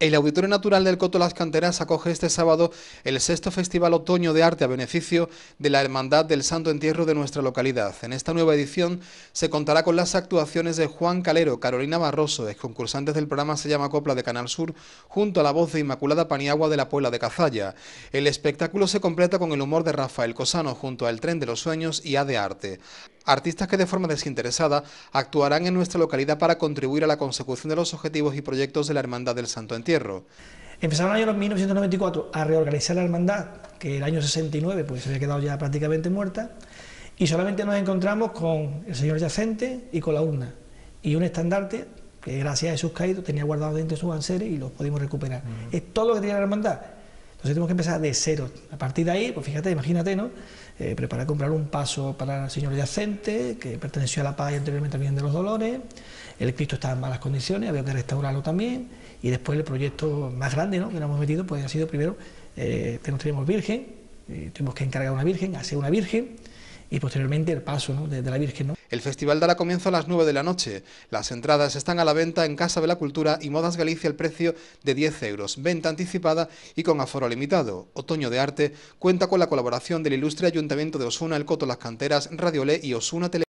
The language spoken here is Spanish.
El Auditorio Natural del Coto Las Canteras acoge este sábado el sexto Festival Otoño de Arte a beneficio de la Hermandad del Santo Entierro de nuestra localidad. En esta nueva edición se contará con las actuaciones de Juan Calero, Carolina Barroso, exconcursantes del programa Se llama Copla de Canal Sur, junto a la voz de Inmaculada Paniagua de la Puebla de Cazalla. El espectáculo se completa con el humor de Rafael Cosano junto al Tren de los Sueños y A de Arte. Artistas que de forma desinteresada actuarán en nuestra localidad para contribuir a la consecución de los objetivos y proyectos de la Hermandad del Santo Entierro. Empezaron en el año 1994 a reorganizar la hermandad, que el año 69 pues, se había quedado ya prácticamente muerta, y solamente nos encontramos con el señor yacente y con la urna, y un estandarte que gracias a Jesús Caído tenía guardado dentro de sus banseres... y los pudimos recuperar. Es todo lo que tenía la hermandad, entonces tenemos que empezar de cero. A partir de ahí, pues fíjate, imagínate, ¿no? Eh, preparar comprar un paso para el señor yacente, que perteneció a la paz y anteriormente también de los dolores. El Cristo estaba en malas condiciones, había que restaurarlo también. Y después el proyecto más grande ¿no? que nos hemos metido, pues ha sido primero, eh, que nos teníamos virgen, eh, tuvimos que encargar una virgen, hacer una virgen y posteriormente el paso ¿no? de, la Virgen. El festival dará comienzo a las 9 de la noche. Las entradas están a la venta en Casa de la Cultura y Modas Galicia al precio de 10 euros, venta anticipada y con aforo limitado. Otoño de Arte cuenta con la colaboración del ilustre Ayuntamiento de Osuna, El Coto Las Canteras, le y Osuna Televisión.